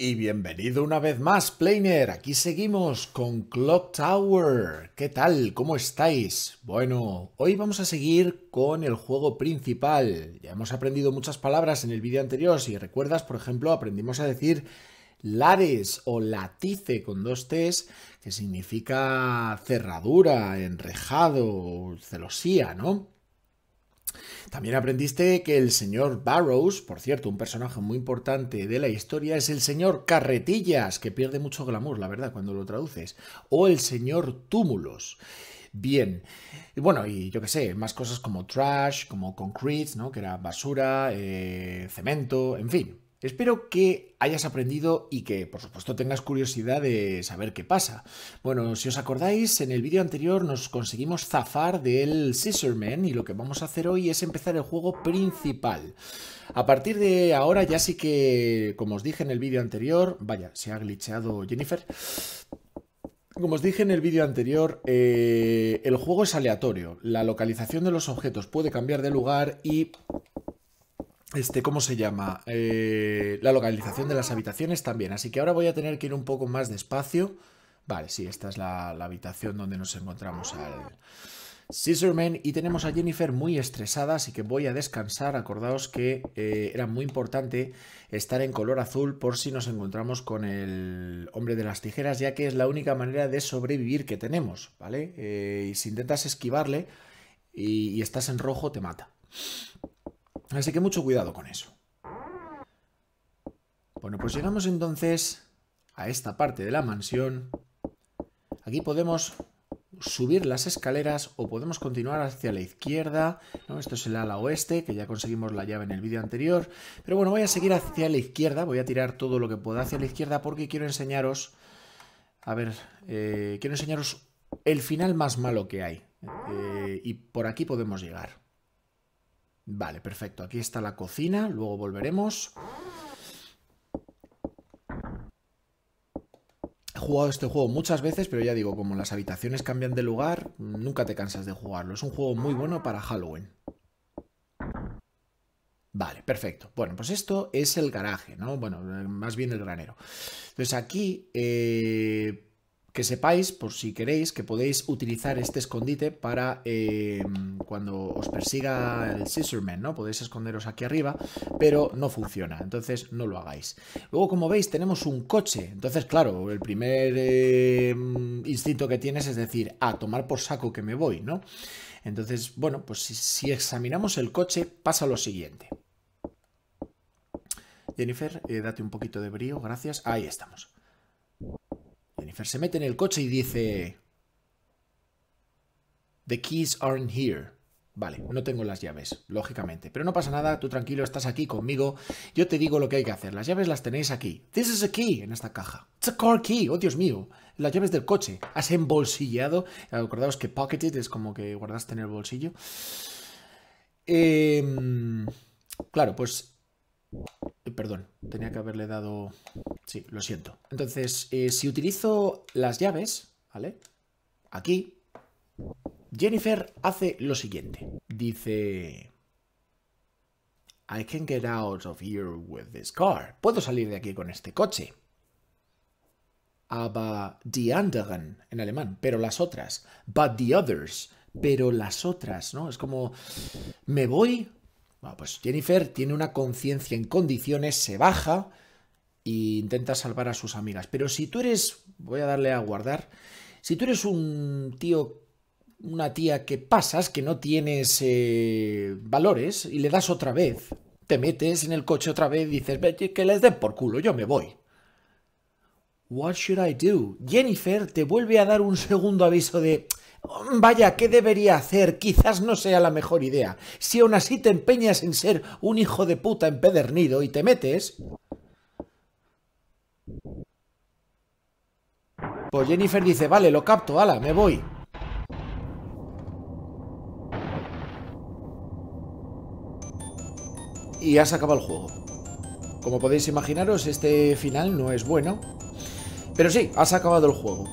Y bienvenido una vez más, Planer. Aquí seguimos con Clock Tower. ¿Qué tal? ¿Cómo estáis? Bueno, hoy vamos a seguir con el juego principal. Ya hemos aprendido muchas palabras en el vídeo anterior. Si recuerdas, por ejemplo, aprendimos a decir lares o latice con dos T's, que significa cerradura, enrejado, celosía, ¿no? También aprendiste que el señor Barrows, por cierto, un personaje muy importante de la historia, es el señor Carretillas, que pierde mucho glamour, la verdad, cuando lo traduces, o el señor Túmulos. Bien, bueno, y yo qué sé, más cosas como trash, como concrete, ¿no? que era basura, eh, cemento, en fin, Espero que hayas aprendido y que, por supuesto, tengas curiosidad de saber qué pasa. Bueno, si os acordáis, en el vídeo anterior nos conseguimos zafar del Scissorman y lo que vamos a hacer hoy es empezar el juego principal. A partir de ahora ya sí que, como os dije en el vídeo anterior, vaya, se ha glitchado Jennifer, como os dije en el vídeo anterior, eh, el juego es aleatorio. La localización de los objetos puede cambiar de lugar y este, ¿cómo se llama? Eh, la localización de las habitaciones también. Así que ahora voy a tener que ir un poco más despacio. Vale, sí, esta es la, habitación donde nos encontramos al Scissorman. Y tenemos a Jennifer muy estresada, así que voy a descansar. Acordaos que eh, era muy importante estar en color azul por si nos encontramos con el hombre de las tijeras, ya que es la única manera de sobrevivir que tenemos, ¿vale? Eh, y si intentas esquivarle y estás en rojo, te mata. Así que mucho cuidado con eso. Bueno, pues llegamos entonces a esta parte de la mansión. Aquí podemos subir las escaleras o podemos continuar hacia la izquierda. Esto es el ala oeste, que ya conseguimos la llave en el vídeo anterior. Pero bueno, voy a seguir hacia la izquierda. Voy a tirar todo lo que pueda hacia la izquierda porque quiero enseñaros... A ver, eh, quiero enseñaros el final más malo que hay. Eh, y por aquí podemos llegar. Vale, perfecto. Aquí está la cocina, luego volveremos. He jugado este juego muchas veces, pero ya digo, como las habitaciones cambian de lugar, nunca te cansas de jugarlo. Es un juego muy bueno para Halloween. Vale, perfecto. Bueno, pues esto es el garaje, ¿no? Bueno, más bien el granero. Entonces aquí... Eh, que sepáis, por si queréis, que podéis utilizar este escondite para eh, cuando os persiga el Scissorman, ¿no? Podéis esconderos aquí arriba, pero no funciona, entonces no lo hagáis. Luego, como veis, tenemos un coche, entonces, claro, el primer eh, instinto que tienes es decir, a ah, tomar por saco que me voy, ¿no? Entonces, bueno, pues si, examinamos el coche, pasa lo siguiente. Jennifer, eh, date un poquito de brío, gracias. Ahí estamos. Jennifer se mete en el coche y dice... The keys aren't here. Vale, no tengo las llaves, lógicamente. Pero no pasa nada, tú tranquilo, estás aquí conmigo. Yo te digo lo que hay que hacer. Las llaves las tenéis aquí. This is a key en esta caja. It's a car key. Oh, Dios mío. Las llaves del coche. Has embolsillado. Acordaos que pocketed es como que guardaste en el bolsillo. Em, claro, pues... Perdón, tenía que haberle dado Sí, lo siento. Entonces, eh, si utilizo las llaves, ¿vale? Aquí, Jennifer hace lo siguiente. Dice... I can get out of here with this car. Puedo salir de aquí con este coche. Aber die anderen en alemán, pero las otras. But the others, pero las otras, ¿no? Es como, me voy. Bueno, ah, pues Jennifer tiene una conciencia en condiciones, se baja, ...y intenta salvar a sus amigas. Pero si tú eres, voy a darle a guardar, si tú eres un tío, una tía que pasas, que no tienes eh, valores y le das otra vez, te metes en el coche otra vez y dices, que les den por culo, yo me voy. What should I do? Jennifer te vuelve a dar un segundo aviso de, Vaya, ¿qué debería hacer? Quizás no sea la mejor idea. Si aún así te empeñas en ser un hijo de puta empedernido y te metes, Pues Jennifer dice, vale, lo capto, ala, me voy. Y has acabado el juego. Como podéis imaginaros, este final no es bueno. Pero sí, has acabado el juego.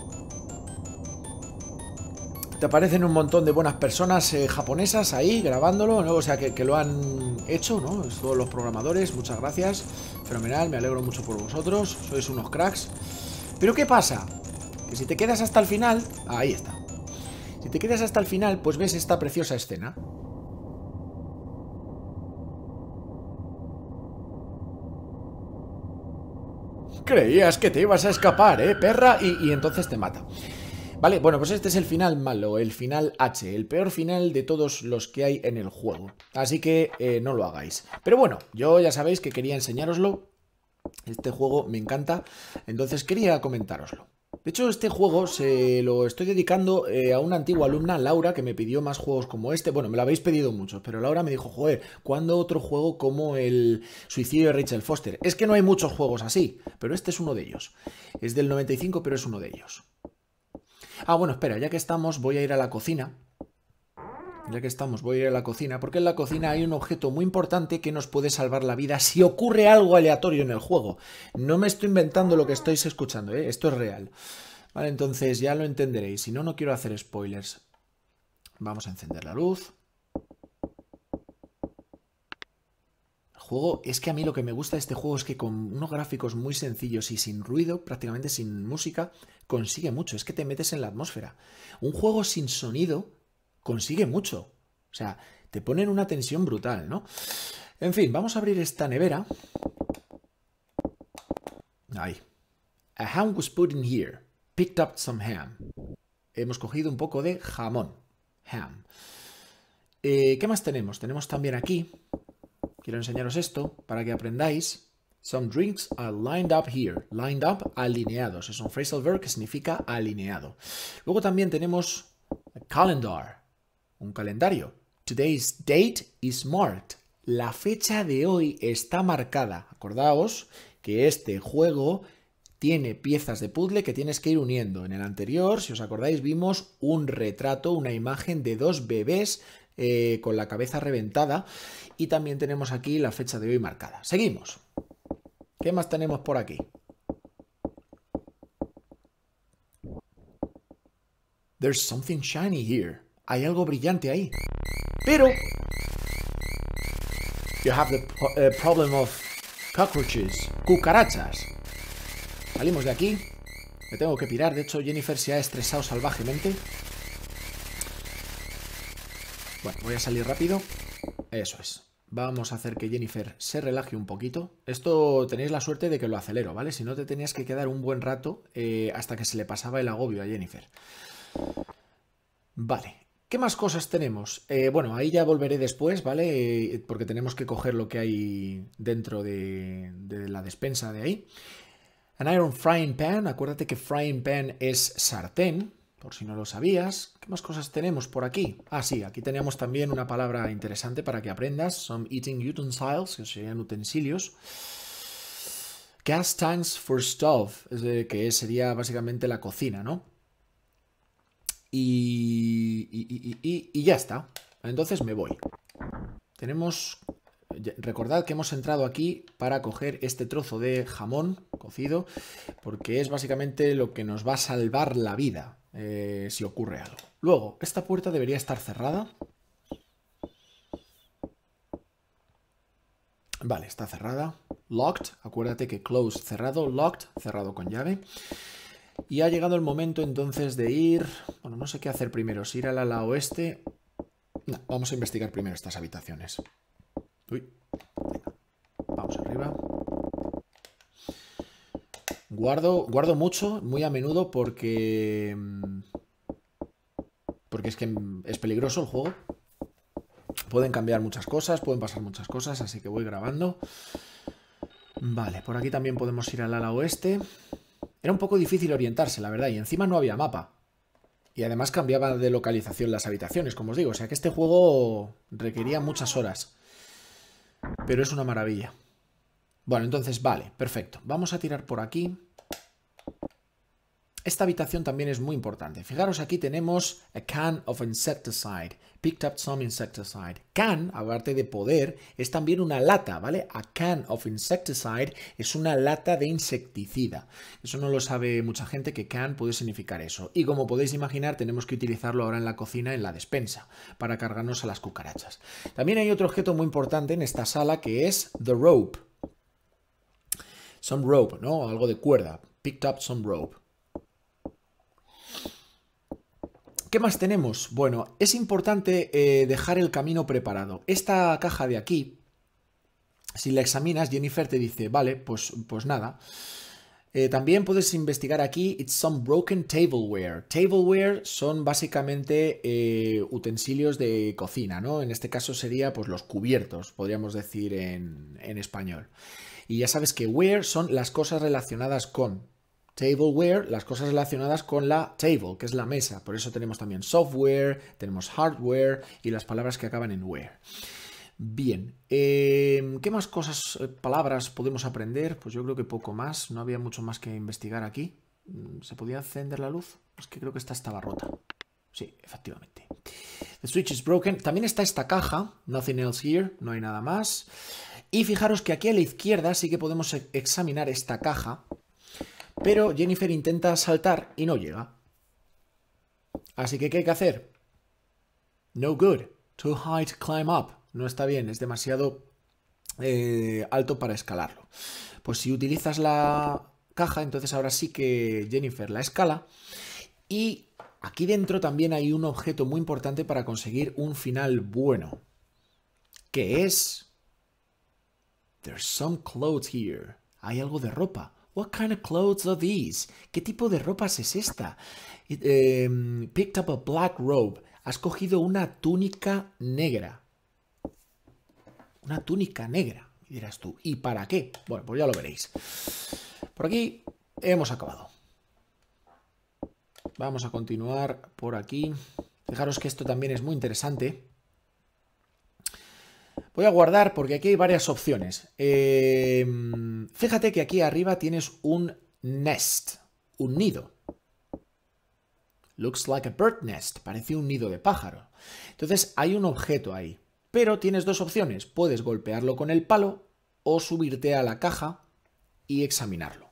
Te aparecen un montón de buenas personas eh, japonesas ahí grabándolo, ¿no? o sea, que, que, lo han hecho, ¿no? Todos los programadores, muchas gracias. Fenomenal, me alegro mucho por vosotros, sois unos cracks. Pero ¿qué pasa? Que si te quedas hasta el final... Ahí está. Si te quedas hasta el final, pues ves esta preciosa escena. Creías que te ibas a escapar, ¿eh, perra? Y, entonces te mata. Vale, bueno, pues este es el final malo, el final H, el peor final de todos los que hay en el juego. Así que eh, no lo hagáis. Pero bueno, yo ya sabéis que quería enseñároslo. Este juego me encanta, entonces quería comentároslo. De hecho, este juego se lo estoy dedicando eh, a una antigua alumna, Laura, que me pidió más juegos como este. Bueno, me lo habéis pedido muchos, pero Laura me dijo, joder, ¿cuándo otro juego como el suicidio de Rachel Foster? Es que no hay muchos juegos así, pero este es uno de ellos. Es del 95, pero es uno de ellos. Ah, bueno, espera, ya que estamos, voy a ir a la cocina ya que estamos, voy a ir a la cocina, porque en la cocina hay un objeto muy importante que nos puede salvar la vida si ocurre algo aleatorio en el juego. No me estoy inventando lo que estáis escuchando, ¿eh? esto es real. Vale, entonces ya lo entenderéis. Si no, no quiero hacer spoilers. Vamos a encender la luz. El juego, es que a mí lo que me gusta de este juego es que con unos gráficos muy sencillos y sin ruido, prácticamente sin música, consigue mucho. Es que te metes en la atmósfera. Un juego sin sonido consigue mucho. O sea, te ponen una tensión brutal, ¿no? En fin, vamos a abrir esta nevera. Ahí. A ham was put in here. Picked up some ham. Hemos cogido un poco de jamón. Ham. Eh, ¿Qué más tenemos? Tenemos también aquí. Quiero enseñaros esto para que aprendáis. Some drinks are lined up here. Lined up, alineados. Es un phrasal verb que significa alineado. Luego también tenemos a calendar un calendario. Today's date is marked. La fecha de hoy está marcada. Acordaos que este juego tiene piezas de puzzle que tienes que ir uniendo. En el anterior, si os acordáis, vimos un retrato, una imagen de dos bebés eh, con la cabeza reventada y también tenemos aquí la fecha de hoy marcada. Seguimos. ¿Qué más tenemos por aquí? There's something shiny here. Hay algo brillante ahí. Pero... You have the eh, problem of cockroaches. Cucarachas. Salimos de aquí. Me tengo que pirar. De hecho, Jennifer se ha estresado salvajemente. Bueno, voy a salir rápido. Eso es. Vamos a hacer que Jennifer se relaje un poquito. Esto tenéis la suerte de que lo acelero, ¿vale? Si no, te tenías que quedar un buen rato eh, hasta que se le pasaba el agobio a Jennifer. Vale, ¿Qué más cosas tenemos? Eh, bueno, ahí ya volveré después, ¿vale? Eh, porque tenemos que coger lo que hay dentro de, la despensa de ahí. An iron frying pan. Acuérdate que frying pan es sartén, por si no lo sabías. ¿Qué más cosas tenemos por aquí? Ah, sí, aquí teníamos también una palabra interesante para que aprendas. Some eating utensils, que serían utensilios. Gas tanks for stove, que sería básicamente la cocina, ¿no? y, ya está. Entonces me voy. Tenemos Recordad que hemos entrado aquí para coger este trozo de jamón cocido, porque es básicamente lo que nos va a salvar la vida eh, si ocurre algo. Luego, esta puerta debería estar cerrada. Vale, está cerrada. Locked, acuérdate que close cerrado, locked cerrado con llave. Y ha llegado el momento entonces de ir no sé qué hacer primero. Si ir al ala oeste... vamos a investigar primero estas habitaciones. Uy. Vamos arriba. Guardo, guardo mucho, muy a menudo, porque... Mm, porque es que es peligroso el juego. Pueden cambiar muchas cosas, pueden pasar muchas cosas, así que voy grabando. Vale, por aquí también podemos ir al ala oeste. Era un poco difícil orientarse, la verdad, y encima no había mapa. Y además cambiaba de localización las habitaciones, como os digo. O sea que este juego requería muchas horas. Pero es una maravilla. Bueno, entonces vale, perfecto. Vamos a tirar por aquí. Esta habitación también es muy importante. Fijaros, aquí tenemos a can of insecticide. Picked up some insecticide. Can, aparte de poder, es también una lata, ¿vale? A can of insecticide es una lata de insecticida. Eso no lo sabe mucha gente que can puede significar eso. Y como podéis imaginar, tenemos que utilizarlo ahora en la cocina, en la despensa, para cargarnos a las cucarachas. También hay otro objeto muy importante en esta sala que es the rope. Some rope, ¿no? Algo de cuerda. Picked up some rope. ¿Qué más tenemos? Bueno, es importante eh, dejar el camino preparado. Esta caja de aquí, si la examinas, Jennifer te dice, vale, pues, pues nada. Eh, también puedes investigar aquí, it's some broken tableware. Tableware son básicamente eh, utensilios de cocina, ¿no? En este caso sería pues los cubiertos, podríamos decir en, en español. Y ya sabes que ware son las cosas relacionadas con, tableware, las cosas relacionadas con la table, que es la mesa. Por eso tenemos también software, tenemos hardware y las palabras que acaban en ware. Bien, em, ¿qué más cosas, eh, palabras podemos aprender? Pues yo creo que poco más, no había mucho más que investigar aquí. Mm, ¿Se podía encender la luz? Es que creo que esta estaba rota. Sí, efectivamente. The switch is broken. También está esta caja, nothing else here, no hay nada más. Y fijaros que aquí a la izquierda sí que podemos e-, examinar esta caja, pero Jennifer intenta saltar y no llega. Así que, ¿qué hay que hacer? No good. Too high to climb up. No está bien, es demasiado eh, alto para escalarlo. Pues si utilizas la caja, entonces ahora sí que Jennifer la escala. Y aquí dentro también hay un objeto muy importante para conseguir un final bueno. Que es... There's some clothes here. Hay algo de ropa. What kind of clothes are these? ¿Qué tipo de ropas es esta? Em, picked up a black robe. Has cogido una túnica negra. Una túnica negra, dirás tú. ¿Y para qué? Bueno, pues ya lo veréis. Por aquí hemos acabado. Vamos a continuar por aquí. Fijaros que esto también es muy interesante. Voy a guardar porque aquí hay varias opciones. Eh, fíjate que aquí arriba tienes un nest, un nido. Looks like a bird nest, parece un nido de pájaro. Entonces hay un objeto ahí, pero tienes dos opciones. Puedes golpearlo con el palo o subirte a la caja y examinarlo.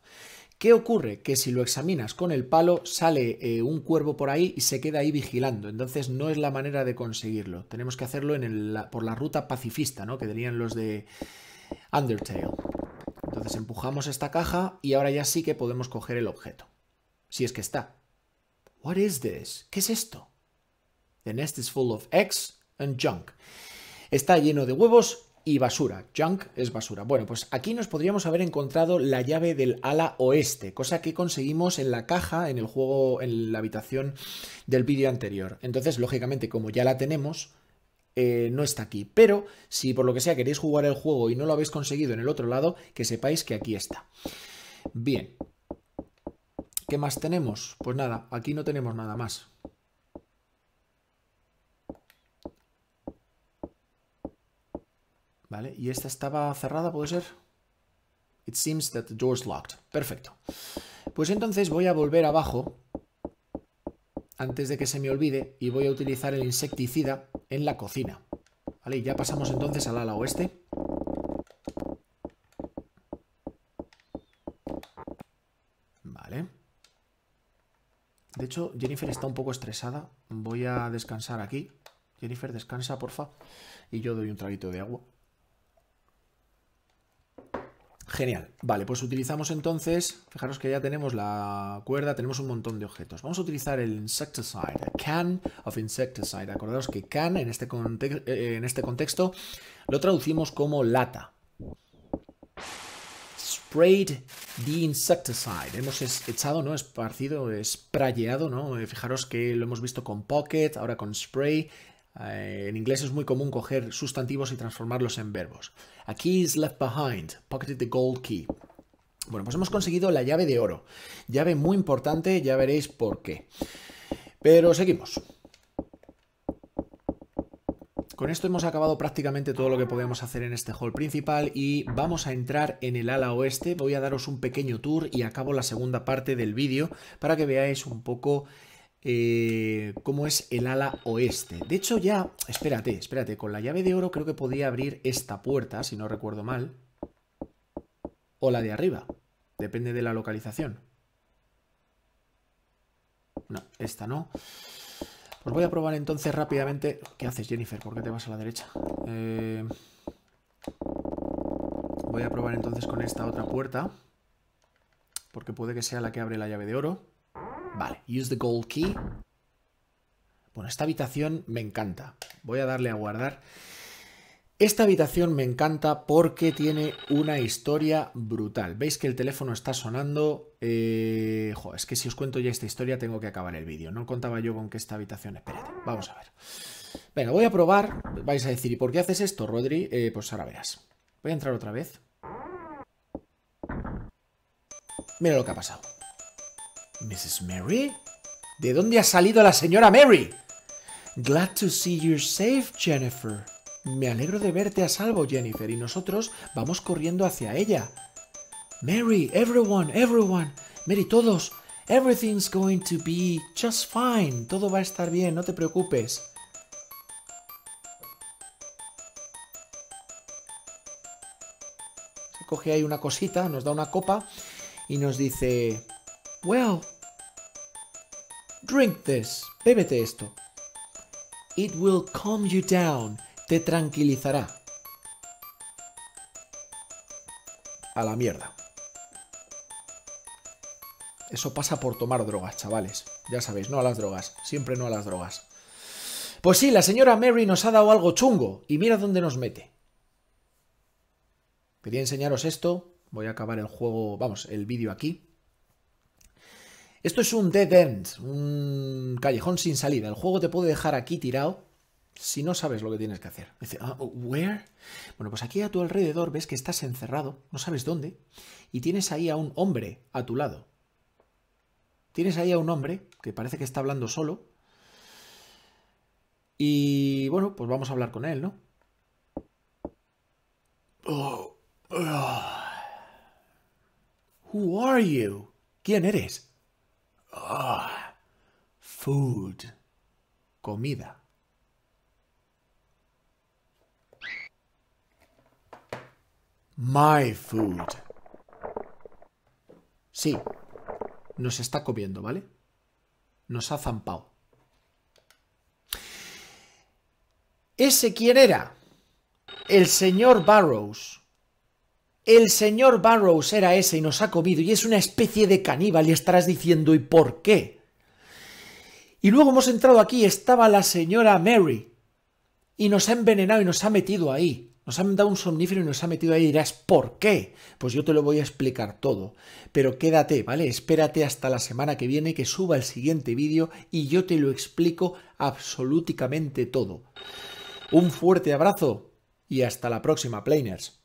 ¿Qué ocurre? Que si lo examinas con el palo, sale eh, un cuervo por ahí y se queda ahí vigilando. Entonces no es la manera de conseguirlo. Tenemos que hacerlo por la ruta pacifista, ¿no? Que tenían los de Undertale. Entonces empujamos esta caja y ahora ya sí que podemos coger el objeto. Si es que está. What is this? ¿Qué es esto? The nest is full of eggs and junk. Está lleno de huevos y basura. Junk es basura. Bueno, pues aquí nos podríamos haber encontrado la llave del ala oeste, cosa que conseguimos en la caja, en el juego, en la habitación del vídeo anterior. Entonces, lógicamente, como ya la tenemos, eh, no está aquí. Pero si por lo que sea queréis jugar el juego y no lo habéis conseguido en el otro lado, que sepáis que aquí está. Bien. ¿Qué más tenemos? Pues nada, aquí no tenemos nada más. ¿Vale? Y esta estaba cerrada, ¿puede ser? It seems that the door's locked. Perfecto. Pues entonces voy a volver abajo antes de que se me olvide y voy a utilizar el insecticida en la cocina. Vale, y ya pasamos entonces al ala oeste. Vale. De hecho, Jennifer está un poco estresada. Voy a descansar aquí. Jennifer, descansa, porfa. Y yo doy un traguito de agua. Genial. Vale, pues utilizamos entonces, fijaros que ya tenemos la cuerda, tenemos un montón de objetos. Vamos a utilizar el insecticide, can of insecticide. Acordaros que can este eh, en este, contexto lo traducimos como lata. Sprayed the insecticide. Hemos echado, ¿no? Esparcido, sprayado, ¿no? Eh, fijaros que lo hemos visto con pocket, ahora con spray. Eh, en inglés es muy común coger sustantivos y transformarlos en verbos. A key is left behind, pocketed the gold key. Bueno, pues hemos conseguido la llave de oro. Llave muy importante, ya veréis por qué. Pero seguimos. Con esto hemos acabado prácticamente todo lo que podíamos hacer en este hall principal y vamos a entrar en el ala oeste. Voy a daros un pequeño tour y acabo la segunda parte del vídeo para que veáis un poco eh, cómo es el ala oeste. De hecho ya, espérate, espérate, con la llave de oro creo que podía abrir esta puerta, si no recuerdo mal, o la de arriba, depende de la localización. No, esta no. Pues voy a probar entonces rápidamente... ¿Qué haces, Jennifer? ¿Por qué te vas a la derecha? Eh, voy a probar entonces con esta otra puerta. Porque puede que sea la que abre la llave de oro. Vale, use the gold key. Bueno, esta habitación me encanta. Voy a darle a guardar. Esta habitación me encanta porque tiene una historia brutal. Veis que el teléfono está sonando. Eh, es que si os cuento ya esta historia tengo que acabar el vídeo. No contaba yo con que esta habitación... Espérate, vamos a ver. Venga, voy a probar. Vais a decir, ¿y por qué haces esto, Rodri? Eh, pues ahora verás. Voy a entrar otra vez. Mira lo que ha pasado. ¿Mrs. Mary? ¿De dónde ha salido la señora Mary? Glad to see you're safe, Jennifer. Me alegro de verte a salvo, Jennifer, y nosotros vamos corriendo hacia ella. Mary, everyone, everyone. Mary, todos. Everything's going to be just fine. Todo va a estar bien, no te preocupes. Se coge ahí una cosita, nos da una copa y nos dice... Well, Drink this. Bébete esto. It will calm you down. Te tranquilizará. A la mierda. Eso pasa por tomar drogas, chavales. Ya sabéis, no a las drogas. Siempre no a las drogas. Pues sí, la señora Mary nos ha dado algo chungo. Y mira dónde nos mete. Quería enseñaros esto. Voy a acabar el juego, vamos, el vídeo aquí. Esto es un dead end, un callejón sin salida. El juego te puede dejar aquí tirado si no sabes lo que tienes que hacer. Dice, ah, ¿where? Bueno, pues aquí a tu alrededor ves que estás encerrado, no sabes dónde, y tienes ahí a un hombre a tu lado. Tienes ahí a un hombre que parece que está hablando solo. Y bueno, pues vamos a hablar con él, ¿no? Oh, oh. Who are you? ¿Quién eres? Ah, food. Comida. My food. Sí, nos está comiendo, ¿vale? Nos ha zampado. ¿Ese quién era? El señor Barrows. El señor Barrows era ese y nos ha comido y es una especie de caníbal y estarás diciendo ¿y por qué? Y luego hemos entrado aquí, estaba la señora Mary y nos ha envenenado y nos ha metido ahí. Nos han dado un somnífero y nos ha metido ahí y dirás ¿por qué? Pues yo te lo voy a explicar todo. Pero quédate, ¿vale? Espérate hasta la semana que viene que suba el siguiente vídeo y yo te lo explico absolutamente todo. Un fuerte abrazo y hasta la próxima, Planers.